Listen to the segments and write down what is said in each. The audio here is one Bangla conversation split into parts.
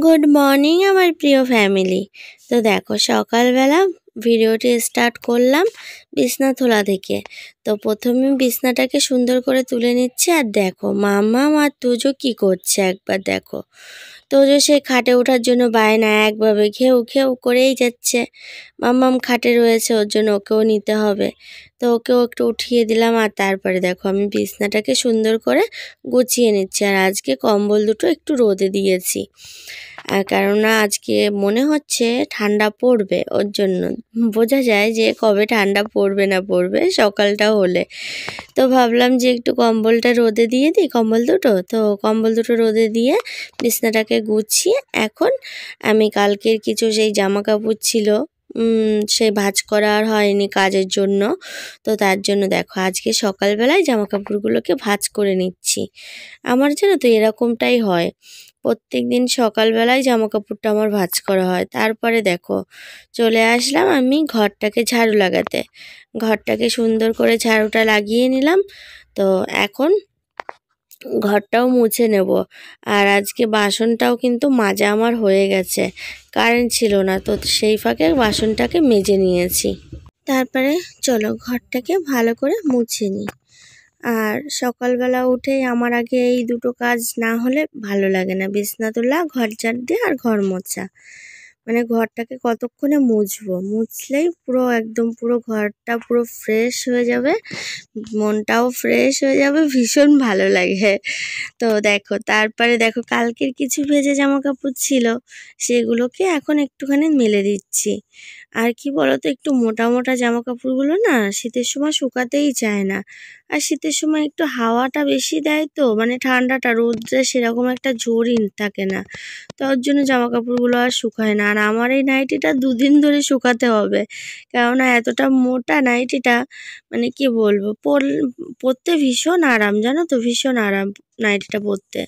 गुड मर्निंग प्रिय फैमिली तो देखो सकाल बेला ভিডিওটি স্টার্ট করলাম বিছনা তোলা থেকে তো প্রথমে বিছনাটাকে সুন্দর করে তুলে নিচ্ছে আর দেখো মামা আর তোজো কি করছে একবার দেখো তোজো সেই খাটে ওঠার জন্য বায়না একভাবে ঘেউ ঘেউ করেই যাচ্ছে মাম্মাম খাটে রয়েছে ওর জন্য ওকেও নিতে হবে তো ওকেও একটু উঠিয়ে দিলাম আর তারপরে দেখো আমি বিছনাটাকে সুন্দর করে গুছিয়ে নিচ্ছি আর আজকে কম্বল দুটো একটু রোদে দিয়েছি কেননা আজকে মনে হচ্ছে ঠান্ডা পড়বে ওর জন্য বোঝা যায় যে কবে ঠান্ডা পড়বে না পড়বে সকালটা হলে তো ভাবলাম যে একটু কম্বলটা রোদে দিয়ে দিই কম্বল দুটো তো কম্বল দুটো রোদে দিয়ে বিছনাটাকে গুছিয়ে এখন আমি কালকের কিছু সেই জামা কাপড় ছিল সেই ভাজ করা আর হয়নি কাজের জন্য তো তার জন্য দেখো আজকে সকালবেলায় জামা কাপড়গুলোকে ভাজ করে নিচ্ছি আমার যেন তো এরকমটাই হয় প্রত্যেক দিন সকালবেলায় জামাকাপড়টা আমার ভাজ করা হয় তারপরে দেখো চলে আসলাম আমি ঘরটাকে ঝাড়ু লাগাতে ঘরটাকে সুন্দর করে ঝাড়ুটা লাগিয়ে নিলাম তো এখন ঘরটাও মুছে নেব আর আজকে বাসনটাও কিন্তু মাজা আমার হয়ে গেছে কারেন্ট ছিল না তো সেই ফাঁকে বাসনটাকে মেজে নিয়েছি তারপরে চলো ঘরটাকে ভালো করে মুছে নিই আর সকালবেলা উঠেই আমার আগে এই দুটো কাজ না হলে ভালো লাগে না বিছনা তোলা ঘর চার দিয়ে আর ঘর মোছা মানে ঘরটাকে কতক্ষণে মুছবো মুছলেই পুরো একদম পুরো ঘরটা পুরো ফ্রেশ হয়ে যাবে মনটাও ফ্রেশ হয়ে যাবে ভীষণ ভালো লাগে তো দেখো তারপরে দেখো কালকের কিছু ভেজে জামা কাপড় ছিল সেগুলোকে এখন একটুখানি মেলে দিচ্ছি আর কি বলতো একটু মোটা মোটা জামা কাপড়গুলো না শীতের সময় শুকাতেই চায় না আর শীতের সময় একটু হাওয়াটা বেশি দেয় তো মানে ঠান্ডাটা রোদ্রে সেরকম একটা জোরই থাকে না তার জন্য জামা কাপড়গুলো আর শুকায় না আর আমার এই নাইটিটা দুদিন ধরে শুকাতে হবে কেননা এতটা মোটা নাইটিটা মানে কি বলবো পরতে ভীষণ আরাম জানো তো ভীষণ আরাম নাইটিটা পরতে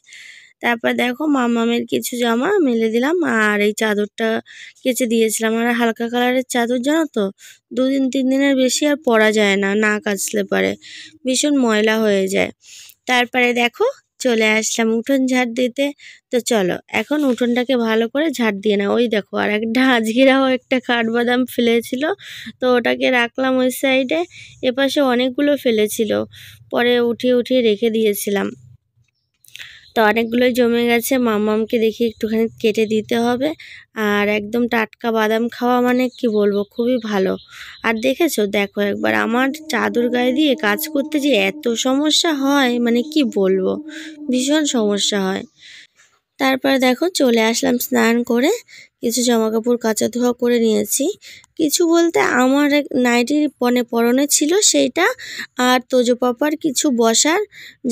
তারপর দেখো মামামের কিছু জামা মেলে দিলাম আর এই চাদরটা কেচে দিয়েছিলাম আর হালকা কালারের চাদর জানো তো দুদিন তিন দিনের বেশি আর পরা যায় না না কাচলে পারে ভীষণ ময়লা হয়ে যায় তারপরে দেখো চলে আসলাম উঠোন ঝাড় দিতে তো চলো এখন উঠোনটাকে ভালো করে ঝাড় দিয়ে না ওই দেখো আর একটা আজগিরাও একটা কাঠবাদাম ফেলেছিল তো ওটাকে রাখলাম ওই সাইডে এপাশে অনেকগুলো ফেলেছিল পরে উঠিয়ে উঠিয়ে রেখে দিয়েছিলাম তো অনেকগুলোই জমে গেছে মামামকে দেখি একটুখানি কেটে দিতে হবে আর একদম টাটকা বাদাম খাওয়া মানে কি বলবো খুবই ভালো আর দেখেছো দেখো একবার আমার চাদর গায়ে দিয়ে কাজ করতে যে এত সমস্যা হয় মানে কি বলবো ভীষণ সমস্যা হয় তারপর দেখো চলে আসলাম স্নান করে কিছু জামাকাপড় কাচা ধোয়া করে নিয়েছি কিছু বলতে আমার এক নাইটির পনে পরনে ছিল সেইটা আর তোজো পাপার কিছু বসার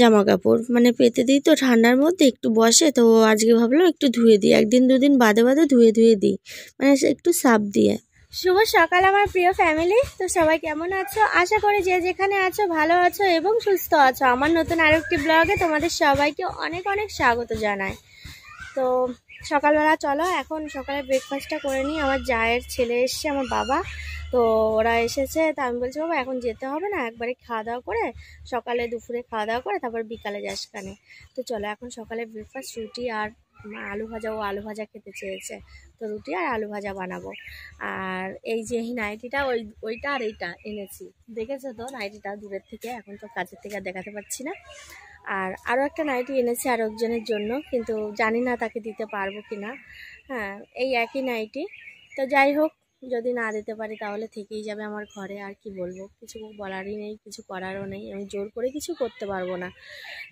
জামাকাপড় মানে পেতে দিই তো ঠান্ডার মধ্যে একটু বসে তো আজকে ভাবলাম একটু ধুয়ে দিই একদিন দুদিন বাদে বাদে ধুয়ে ধুয়ে দিই মানে একটু সাপ দিয়ে শুভ সকাল আমার প্রিয় ফ্যামিলি তো সবাই কেমন আছো আশা করি যে যেখানে আছো ভালো আছো এবং সুস্থ আছো আমার নতুন আরেকটি ব্লগে তোমাদের সবাইকে অনেক অনেক স্বাগত জানায় তো সকালবেলা চলো এখন সকালে ব্রেকফাস্টটা করে নিই আমার জায়ের ছেলে এসছে আমার বাবা তো ওরা এসেছে তা আমি বলছি বাবা এখন যেতে হবে না একবারে খাওয়া দাওয়া করে সকালে দুপুরে খাওয়া দাওয়া করে তারপর বিকালে যাস কানে তো চলো এখন সকালে ব্রেকফাস্ট রুটি আর আলু ভাজা ও আলু ভাজা খেতে চেয়েছে তো রুটি আর আলু ভাজা বানাবো আর এই যে নাইটিটা ওই ওইটা আর এইটা এনেছি দেখেছো তো নাইটিটা দূরের থেকে এখন তো কাজের থেকে আর দেখাতে পারছি না আর আরও একটা নাইটি এনেছি আর একজনের জন্য কিন্তু জানি না তাকে দিতে পারবো কি না হ্যাঁ এই একই নাইটি তো যাই হোক যদি না দিতে পারি তাহলে থেকেই যাবে আমার ঘরে আর কি বলবো কিছু বলারই নেই কিছু করারও নেই আমি জোর করে কিছু করতে পারবো না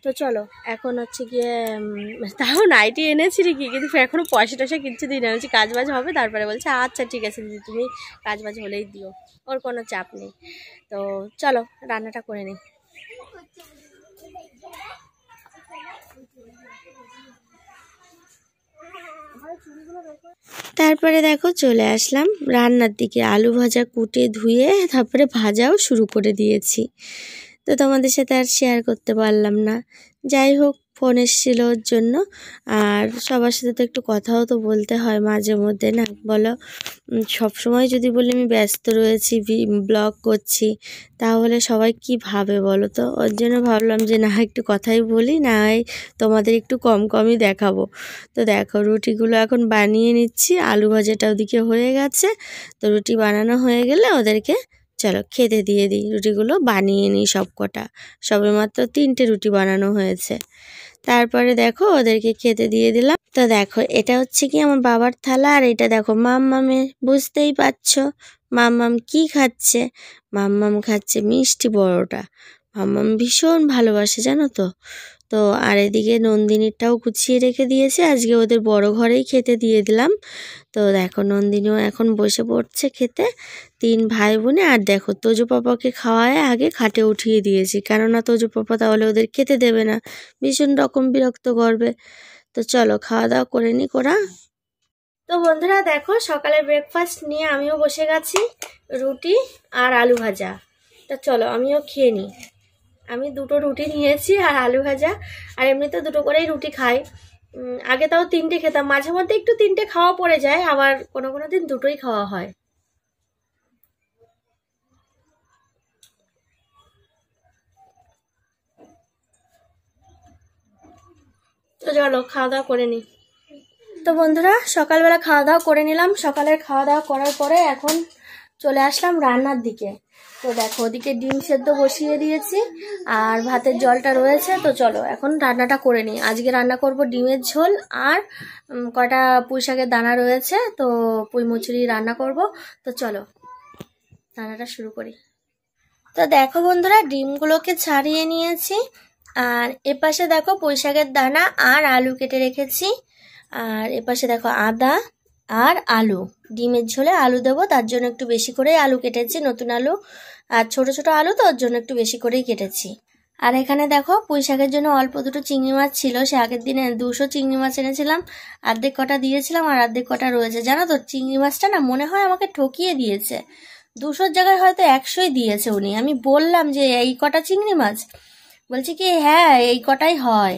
তো চলো এখন হচ্ছে গিয়ে তাও নাইটি এনেছি কি কিন্তু এখনও পয়সা টয়সা কিছু দিই না কাজ বাজ হবে তারপরে বলছে আচ্ছা ঠিক আছে দিদি তুমি কাজ বাজ হলেই দিও ওর কোনো চাপ নেই তো চলো রান্নাটা করে নিই তারপরে দেখো চলে আসলাম রান্নার দিকে আলু ভাজা কুটে ধুয়ে তারপরে ভাজাও শুরু করে দিয়েছি তো তোমাদের সাথে আর শেয়ার করতে পারলাম না যাই হোক ফোন এসেছিলো ওর জন্য আর সবার সাথে তো একটু কথাও তো বলতে হয় মাঝে মধ্যে না বলো সবসময় যদি বলি আমি ব্যস্ত রয়েছি ব্লগ করছি তাহলে সবাই কি ভাবে বলো তো ওর জন্য ভাবলাম যে না একটু কথাই বলি না তোমাদের একটু কম কমই দেখাবো তো দেখো রুটিগুলো এখন বানিয়ে নিচ্ছি আলু ভাজাটা ওদিকে হয়ে গেছে তো রুটি বানানো হয়ে গেলে ওদেরকে চলো খেতে দিয়ে দিই রুটিগুলো বানিয়ে নিই সব কটা সবে মাত্র তিনটে রুটি বানানো হয়েছে তারপরে দেখো ওদেরকে খেতে দিয়ে দিলাম তো দেখো এটা হচ্ছে কি আমার বাবার থালা আর এটা দেখো মামমামের বুঝতেই পারছ মাম্মাম কি খাচ্ছে মাম্মাম খাচ্ছে মিষ্টি বড়টা মাম্মাম ভীষণ ভালোবাসে জানো তো তো আর এদিকে নন্দিনীরটাও গুছিয়ে রেখে দিয়েছে আজকে ওদের বড় ঘরেই খেতে দিয়ে দিলাম তো দেখো নন্দিনীও এখন বসে পড়ছে খেতে তিন ভাই বোনে আর দেখো তোজু পাপাকে খাওয়ায় আগে খাটে উঠিয়ে দিয়েছি কেননা তোজু পাপা তাহলে ওদের খেতে দেবে না ভীষণ রকম বিরক্ত করবে তো চলো খাওয়া দাওয়া করে নি করা তো বন্ধুরা দেখো সকালে ব্রেকফাস্ট নিয়ে আমিও বসে গেছি রুটি আর আলু ভাজা তা চলো আমিও খেয়ে নিই আমি দুটো রুটি নিয়েছি আর আলু ভাজা আর এমনিতে দুটো করেই রুটি খাই আগে তাও তিনটে খেতাম মাঝে মধ্যে একটু তিনটে খাওয়া পড়ে যায় আবার কোনো কোনো দিন দুটোই খাওয়া হয় তো চলো খাওয়া দাওয়া করে নিই তো বন্ধুরা সকালবেলা খাওয়া দাওয়া করে নিলাম সকালের খাওয়া দাওয়া করার পরে এখন চলে আসলাম রান্নার দিকে তো দেখো ওদিকে ডিম সেদ্ধ বসিয়ে দিয়েছি আর ভাতের জলটা রয়েছে তো চলো এখন রান্নাটা করে নিই আজকে রান্না করব ডিমের ঝোল আর কটা পুঁই শাকের দানা রয়েছে তো পুঁই মুচুরি রান্না করব তো চলো রান্নাটা শুরু করি তো দেখো বন্ধুরা ডিমগুলোকে ছাড়িয়ে নিয়েছি আর এপাশে দেখো পুঁই শাকের দানা আর আলু কেটে রেখেছি আর এপাশে দেখো আদা আর আলু ডিমের ঝোলে আলু দেবো তার জন্য একটু বেশি করে আলু কেটেছি নতুন আলু আর ছোট ছোট আলু তো ওর জন্য একটু বেশি করেই কেটেছি আর এখানে দেখো পুঁই শাকের জন্য অল্প দুটো চিংড়ি মাছ ছিল সে আগের দিনে দুশো চিংড়ি মাছ এনেছিলাম অর্ধেক কটা দিয়েছিলাম আর অর্ধেক কটা রয়েছে জানো তো চিংড়ি মাছটা না মনে হয় আমাকে ঠকিয়ে দিয়েছে দুশোর জায়গায় হয়তো একশোই দিয়েছে উনি আমি বললাম যে এই কটা চিংড়ি মাছ বলছি কি হ্যাঁ এই কটাই হয়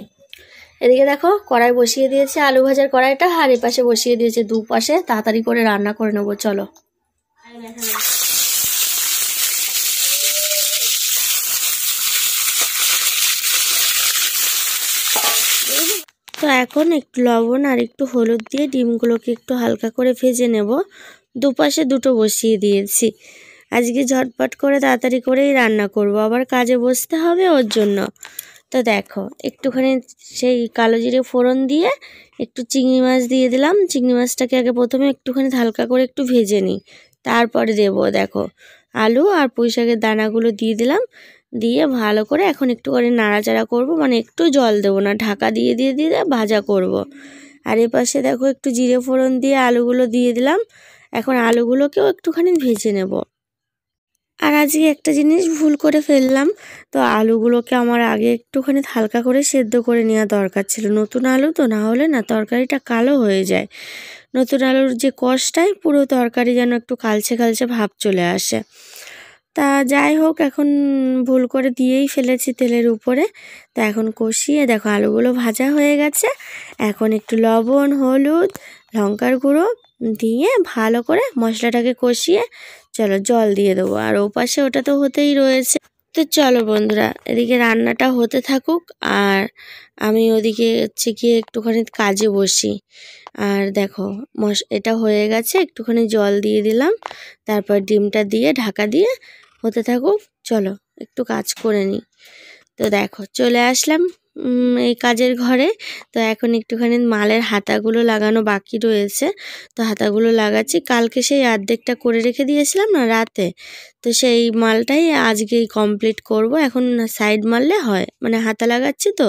এদিকে দেখো কড়াই বসিয়ে দিয়েছে আলু ভাজার কড়াইটা আর এপাশে বসিয়ে দিয়েছে দুপাশে তাড়াতাড়ি করে রান্না করে নেবো চলো তো এখন একটু লবণ আর একটু হলুদ দিয়ে ডিমগুলোকে একটু হালকা করে ভেজে নেব দুপাশে দুটো বসিয়ে দিয়েছি আজকে ঝটপট করে তাড়াতাড়ি করেই রান্না করব আবার কাজে বসতে হবে ওর জন্য তো দেখো একটুখানি সেই কালো জিরে ফোড়ন দিয়ে একটু চিংড়ি মাছ দিয়ে দিলাম চিংড়ি মাছটাকে আগে প্রথমে একটুখানি হালকা করে একটু ভেজে নিই তারপরে দেব দেখো আলু আর পুঁই শাকের দানাগুলো দিয়ে দিলাম দিয়ে ভালো করে এখন একটু করে নাড়াচাড়া করব মানে একটু জল দেবো না ঢাকা দিয়ে দিয়ে দিয়ে ভাজা করব। আর এ পাশে দেখো একটু জিরে ফোড়ন দিয়ে আলুগুলো দিয়ে দিলাম এখন আলুগুলোকেও একটুখানি ভেজে নেব আর আজকে একটা জিনিস ভুল করে ফেললাম তো আলুগুলোকে আমার আগে একটুখানি হালকা করে সেদ্ধ করে নেওয়া দরকার ছিল নতুন আলু তো না হলে না তরকারিটা কালো হয়ে যায় নতুন আলুর যে কষটায় পুরো তরকারি যেন একটু কালচে কালচে ভাব চলে আসে তা যাই হোক এখন ভুল করে দিয়েই ফেলেছি তেলের উপরে তা এখন কষিয়ে দেখো আলুগুলো ভাজা হয়ে গেছে এখন একটু লবণ হলুদ লঙ্কার গুঁড়ো দিয়ে ভালো করে মশলাটাকে কষিয়ে চলো জল দিয়ে দেবো আর ও পাশে ওটা তো হতেই রয়েছে তো চলো বন্ধুরা এদিকে রান্নাটা হতে থাকুক আর আমি ওদিকে হচ্ছে গিয়ে একটুখানি কাজে বসি আর দেখো মশ এটা হয়ে গেছে একটুখানি জল দিয়ে দিলাম তারপর ডিমটা দিয়ে ঢাকা দিয়ে হতে থাকুক চলো একটু কাজ করে নিই তো দেখো চলে আসলাম এই কাজের ঘরে তো এখন একটুখানি মালের হাতাগুলো লাগানো বাকি রয়েছে তো হাতাগুলো লাগাচ্ছি কালকে সেই আর্ধেকটা করে রেখে দিয়েছিলাম না রাতে তো সেই মালটাই আজকেই কমপ্লিট করব এখন সাইড মারলে হয় মানে হাতা লাগাচ্ছি তো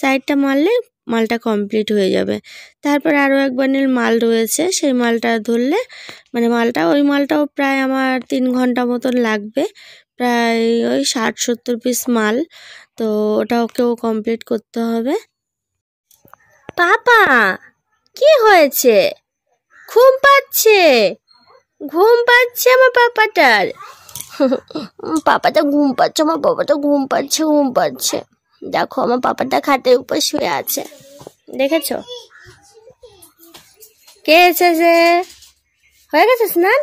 সাইডটা মারলে মালটা কমপ্লিট হয়ে যাবে তারপর আরও এক বান্ডিল মাল রয়েছে সেই মালটা ধরলে মানে মালটা ওই মালটাও প্রায় আমার তিন ঘন্টা মতন লাগবে প্রায় ওই ষাট সত্তর পিস মাল তো ওকেও কমপ্লিট করতে হবে পাপা কি হয়েছে ঘুম পাচ্ছে ঘুম পাচ্ছে আমার পাপাটার পাপাটা ঘুম পাচ্ছে আমার পাপাটা ঘুম পাচ্ছে ঘুম পাচ্ছে দেখো আমার পাপাটা খাটের উপর শুয়ে আছে দেখেছ কে এসেছে হয়ে গেছে স্নান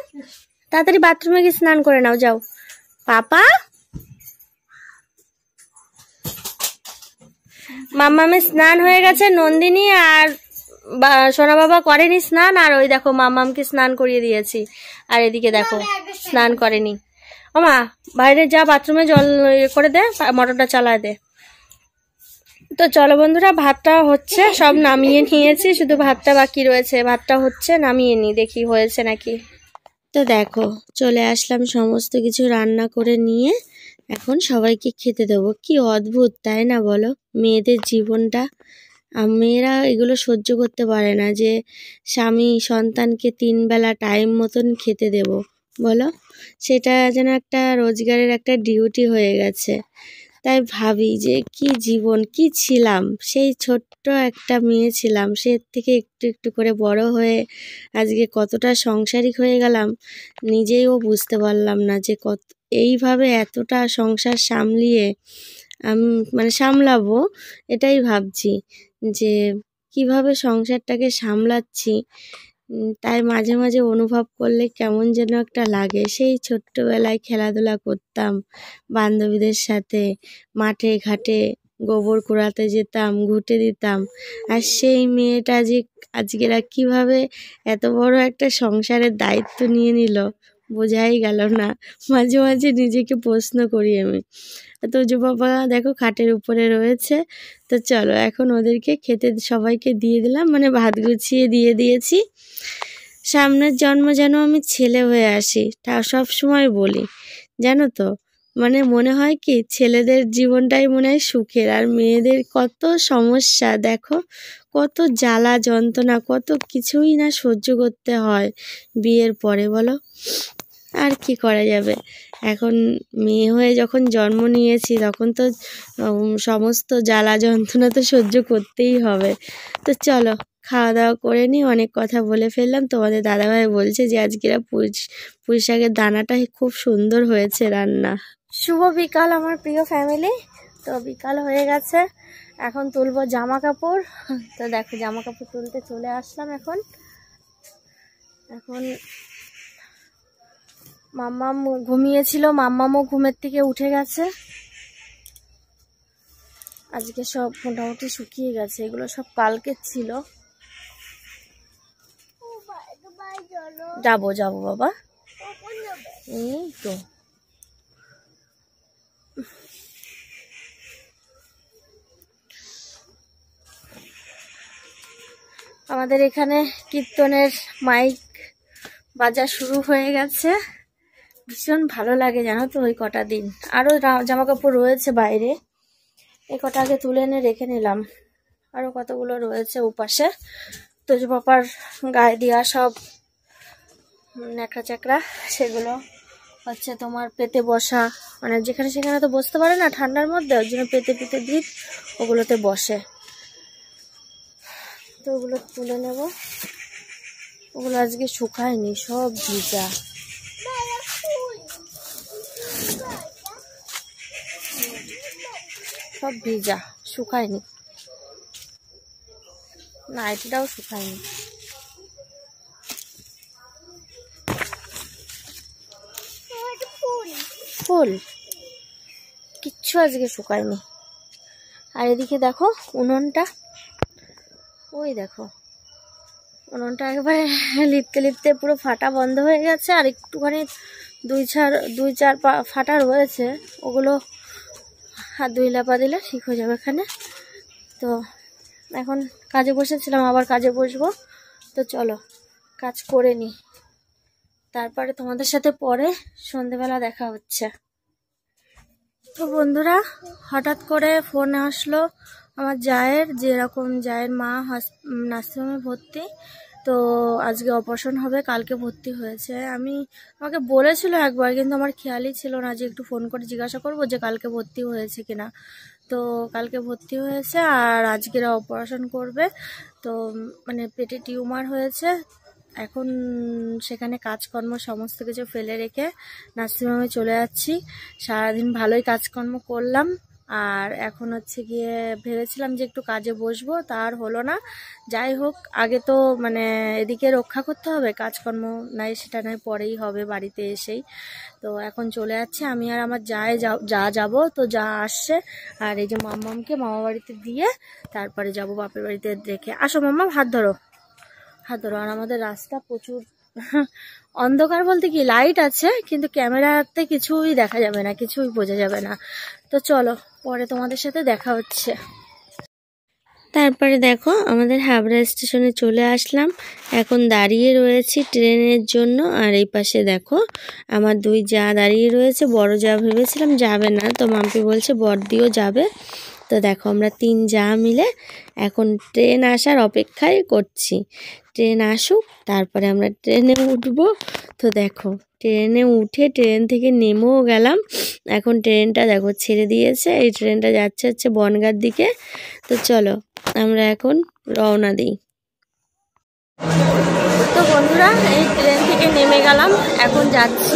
তাড়াতাড়ি বাথরুমে গিয়ে স্নান করে নাও যাও পাপা মাম্মামে স্নান হয়ে গেছে নন্দিনী আর সোনা বাবা করেনি স্নান আর ওই দেখো মাম্মামকে স্নান করিয়ে দিয়েছি আর এদিকে দেখো স্নান করেনি ও মা বাইরে যা বাথরুমে জল ইয়ে করে দে মটরটা চালায় দে তো চলো বন্ধুরা ভাতটা হচ্ছে সব নামিয়ে নিয়েছি শুধু ভাতটা বাকি রয়েছে ভাতটা হচ্ছে নামিয়ে নি দেখি হয়েছে নাকি তো দেখো চলে আসলাম সমস্ত কিছু রান্না করে নিয়ে এখন সবাইকে খেতে দেবো কি অদ্ভুত তাই না বলো মেয়েদের জীবনটা মেয়েরা এগুলো সহ্য করতে পারে না যে স্বামী সন্তানকে তিন বেলা টাইম মতন খেতে দেব বলো সেটা যেন একটা রোজগারের একটা ডিউটি হয়ে গেছে তাই ভাবি যে কি জীবন কি ছিলাম সেই ছোট্ট একটা মেয়ে ছিলাম সে থেকে একটু একটু করে বড় হয়ে আজকে কতটা সংসারিক হয়ে গেলাম নিজেইও বুঝতে পারলাম না যে কত এইভাবে এতটা সংসার সামলিয়ে আমি মানে সামলাবো এটাই ভাবছি যে কিভাবে সংসারটাকে সামলাচ্ছি তাই মাঝে মাঝে অনুভব করলে কেমন যেন একটা লাগে সেই ছোট্টবেলায় খেলাধুলা করতাম বান্ধবীদের সাথে মাঠে ঘাটে গোবর কুড়াতে যেতাম ঘুটে দিতাম আর সেই মেয়েটা যে আজকেরা কীভাবে এত বড় একটা সংসারের দায়িত্ব নিয়ে নিল বোঝাই গেল না মাঝে মাঝে নিজেকে প্রশ্ন করি আমি তো যুবাবা দেখো খাটের উপরে রয়েছে তো চলো এখন ওদেরকে খেতে সবাইকে দিয়ে দিলাম মানে ভাত গুছিয়ে দিয়ে দিয়েছি সামনের জন্ম যেন আমি ছেলে হয়ে আসি তা সব সময় বলি জানো তো মানে মনে হয় কি ছেলেদের জীবনটাই মনে হয় সুখের আর মেয়েদের কত সমস্যা দেখো কত জ্বালা যন্ত্রণা কত কিছুই না সহ্য করতে হয় বিয়ের পরে বলো আর কি করা যাবে এখন মেয়ে হয়ে যখন জন্ম নিয়েছি তখন তো সমস্ত জ্বালা যন্ত্রণা তো সহ্য করতেই হবে তো চলো খাওয়া দাওয়া করে নিই অনেক কথা বলে ফেললাম তোমাদের দাদাভাই বলছে যে আজকেরা পুঁই পুঁই শাকের দানাটা খুব সুন্দর হয়েছে রান্না শুভ বিকাল আমার প্রিয় ফ্যামিলি তো বিকাল হয়ে গেছে এখন তুলবো জামা কাপড় তো দেখো জামা কাপড় তুলতে চলে আসলাম এখন এখন মাম্মাম ঘুমিয়েছিল মাম্মামও ঘুমের থেকে উঠে গেছে আজকে সব মোটামুটি শুকিয়ে গেছে এগুলো সব কালকে ছিল যাবো যাবো বাবা এই তো আমাদের এখানে কীর্তনের মাইক বাজা শুরু হয়ে গেছে ভীষণ ভালো লাগে জানো তো ওই কটা দিন আরও জামা কাপড় রয়েছে বাইরে এই কটা আগে তুলে এনে রেখে নিলাম আরও কতগুলো রয়েছে উপাশে তোজু বাপার গায়ে দেওয়া সব ন্যাকড়া চ্যাকড়া সেগুলো হচ্ছে তোমার পেতে বসা মানে যেখানে সেখানে তো বসতে পারে না ঠান্ডার মধ্যে ওর জন্য পেতে পেতে দিক ওগুলোতে বসে তো ওগুলো তুলে নেব ওগুলো আজকে শুকায়নি সব ভিজা সব ভিজা শুকায়নি নাইটিটাও শুকায়নি ফুল কিচ্ছু আজকে শুকায়নি আর এদিকে দেখো উনুনটা ওই দেখো উনুনটা একবারে লিপতে লিপতে পুরো ফাটা বন্ধ হয়ে গেছে আর একটুখানি দুই চার দুই চার পা ফাটা রয়েছে ওগুলো হাত দুই লাপা দিলে ঠিক হয়ে যাবে এখানে তো এখন কাজে বসেছিলাম আবার কাজে বসবো তো চলো কাজ করে নি তারপরে তোমাদের সাথে পরে সন্ধেবেলা দেখা হচ্ছে তো বন্ধুরা হঠাৎ করে ফোন আসলো আমার জায়ের যেরকম জায়ের মা নার্সিংহোমে ভর্তি তো আজকে অপারেশন হবে কালকে ভর্তি হয়েছে আমি আমাকে বলেছিল একবার কিন্তু আমার খেয়ালই ছিল না যে একটু ফোন করে জিজ্ঞাসা করব যে কালকে ভর্তি হয়েছে কিনা তো কালকে ভর্তি হয়েছে আর আজকেরা অপারেশন করবে তো মানে পেটে টিউমার হয়েছে এখন সেখানে কাজকর্ম সমস্ত কিছু ফেলে রেখে নার্সিংহোমে চলে যাচ্ছি সারাদিন ভালোই কাজকর্ম করলাম আর এখন হচ্ছে গিয়ে ভেবেছিলাম যে একটু কাজে বসবো তার হলো না যাই হোক আগে তো মানে এদিকে রক্ষা করতে হবে কাজকর্ম নাই সেটা নয় পরেই হবে বাড়িতে এসেই তো এখন চলে যাচ্ছে আমি আর আমার যায় যা যাব তো যা আসছে আর এই যে মাম্মামকে মামা বাড়িতে দিয়ে তারপরে যাব বাপের বাড়িতে দেখে আসো মাম্মাম হাত ধরো হাত ধরো আর আমাদের রাস্তা প্রচুর অন্ধকার বলতে কি লাইট আছে কিন্তু ক্যামেরাতে কিছুই দেখা যাবে না কিছুই বোঝা যাবে না তো চলো পরে তোমাদের সাথে দেখা হচ্ছে তারপরে দেখো আমাদের হাবড়া স্টেশনে চলে আসলাম এখন দাঁড়িয়ে রয়েছি ট্রেনের জন্য আর এই পাশে দেখো আমার দুই যা দাঁড়িয়ে রয়েছে বড় যা ভেবেছিলাম যাবে না তো মাম্পি বলছে দিয়েও যাবে তো দেখো আমরা তিন যা মিলে এখন ট্রেন আসার অপেক্ষাই করছি ট্রেন আসুক তারপরে আমরা ট্রেনে উঠব তো দেখো ট্রেনে উঠে ট্রেন থেকে নেমেও গেলাম এখন ট্রেনটা দেখো ছেড়ে দিয়েছে এই ট্রেনটা যাচ্ছে হচ্ছে বনগার দিকে তো চলো আমরা এখন রওনা দিই তো বন্ধুরা এই ট্রেন থেকে নেমে গেলাম এখন যাচ্ছি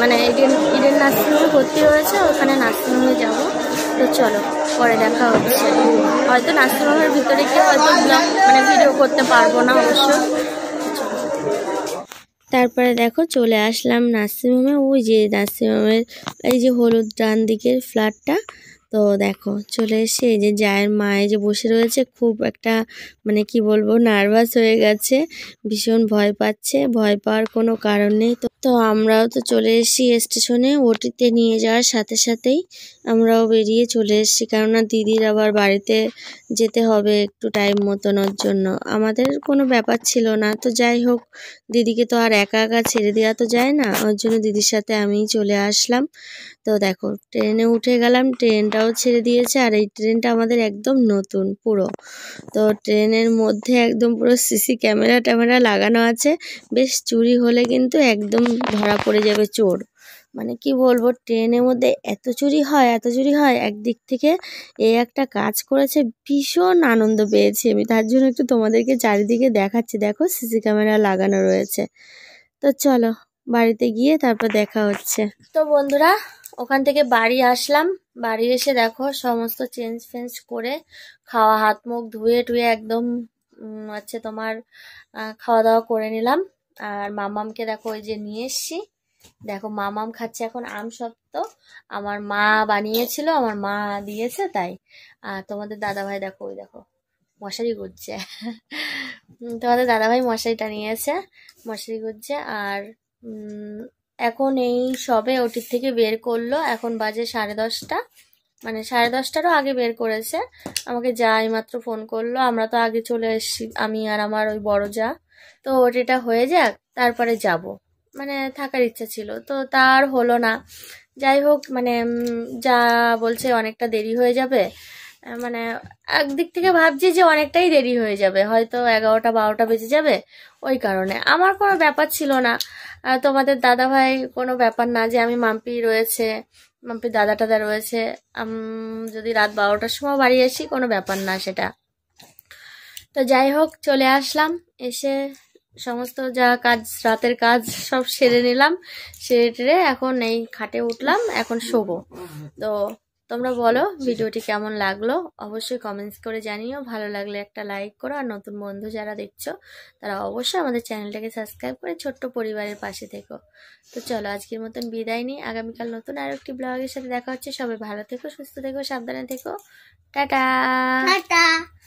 মানে ইডেন ইডেন নার্সিংহোমে ভর্তি হয়েছে ওখানে নার্সিংহোমে যাবো তো চলো পরে দেখা হচ্ছে হয়তো নার্সিংহোমের ভিতরে গিয়ে হয়তো মানে ভিডিও করতে পারবো না অবশ্য তারপরে দেখো চলে আসলাম নার্সিংহোমে ওই যে নার্সিংহোমের এই যে হলুদ ডান দিকের ফ্ল্যাটটা তো দেখো চলে এসে এই যে জায়ের মায়ে যে বসে রয়েছে খুব একটা মানে কি বলবো নার্ভাস হয়ে গেছে ভীষণ ভয় পাচ্ছে ভয় পাওয়ার কোনো কারণ নেই তো তো আমরাও তো চলে এসেছি স্টেশনে ওটিতে নিয়ে যাওয়ার সাথে সাথেই আমরাও বেরিয়ে চলে এসেছি কেননা দিদির আবার বাড়িতে যেতে হবে একটু টাইম মতন ওর জন্য আমাদের কোনো ব্যাপার ছিল না তো যাই হোক দিদিকে তো আর একা একা ছেড়ে দেওয়া তো যায় না ওর জন্য দিদির সাথে আমি চলে আসলাম তো দেখো ট্রেনে উঠে গেলাম ট্রেনটা সেটাও ছেড়ে দিয়েছে আর এই ট্রেনটা আমাদের একদম নতুন পুরো তো ট্রেনের মধ্যে একদম পুরো সিসি ক্যামেরা ট্যামেরা লাগানো আছে বেশ চুরি হলে কিন্তু একদম ধরা পড়ে যাবে চোর মানে কি বলবো ট্রেনের মধ্যে এত চুরি হয় এত চুরি হয় একদিক থেকে এই একটা কাজ করেছে ভীষণ আনন্দ পেয়েছি আমি তার জন্য একটু তোমাদেরকে চারিদিকে দেখাচ্ছি দেখো সিসি ক্যামেরা লাগানো রয়েছে তো চলো বাড়িতে গিয়ে তারপর দেখা হচ্ছে তো বন্ধুরা ওখান থেকে বাড়ি আসলাম বাড়ি এসে দেখো সমস্ত চেঞ্জ ফেঞ্জ করে খাওয়া হাত মুখ ধুয়ে টুয়ে একদম হচ্ছে তোমার খাওয়া দাওয়া করে নিলাম আর মামামকে দেখো ওই যে নিয়ে এসছি দেখো মামাম খাচ্ছে এখন আম সত্ত্ব আমার মা বানিয়েছিল আমার মা দিয়েছে তাই আর তোমাদের দাদাভাই দেখো ওই দেখো মশারি গুজছে তোমাদের দাদাভাই মশারিটা নিয়েছে মশারি গুজছে আর এখন এই সবে ওটির থেকে বের করলো এখন বাজে সাড়ে দশটা মানে সাড়ে দশটারও আগে বের করেছে আমাকে যা মাত্র ফোন করলো আমরা তো আগে চলে এসেছি আমি আর আমার ওই বড় যা তো ওটিটা হয়ে যাক তারপরে যাব মানে থাকার ইচ্ছা ছিল তো তার হলো না যাই হোক মানে যা বলছে অনেকটা দেরি হয়ে যাবে মানে একদিক থেকে ভাবছি যে অনেকটাই দেরি হয়ে যাবে হয়তো এগারোটা বারোটা বেজে যাবে ওই কারণে আমার কোনো ব্যাপার ছিল না তোমাদের দাদা ভাই কোনো ব্যাপার না যে আমি মাম্পি রয়েছে মাম্পি দাদা টাদা রয়েছে যদি রাত বারোটার সময় বাড়ি আসি কোনো ব্যাপার না সেটা তো যাই হোক চলে আসলাম এসে সমস্ত যা কাজ রাতের কাজ সব সেরে নিলাম সেরে এখন এই খাটে উঠলাম এখন শোবো তো তোমরা বলো ভিডিওটি কেমন লাগলো অবশ্যই কমেন্টস করে জানিও ভালো লাগলে একটা লাইক করো আর নতুন বন্ধু যারা দেখছো তারা অবশ্যই আমাদের চ্যানেলটাকে সাবস্ক্রাইব করে ছোট্ট পরিবারের পাশে থেকো তো চলো আজকের মতন বিদায় নিই আগামীকাল নতুন আর একটি ব্লগের সাথে দেখা হচ্ছে সবাই ভালো থেকো সুস্থ থেকো সাবধানে থেকো টাটা টাটা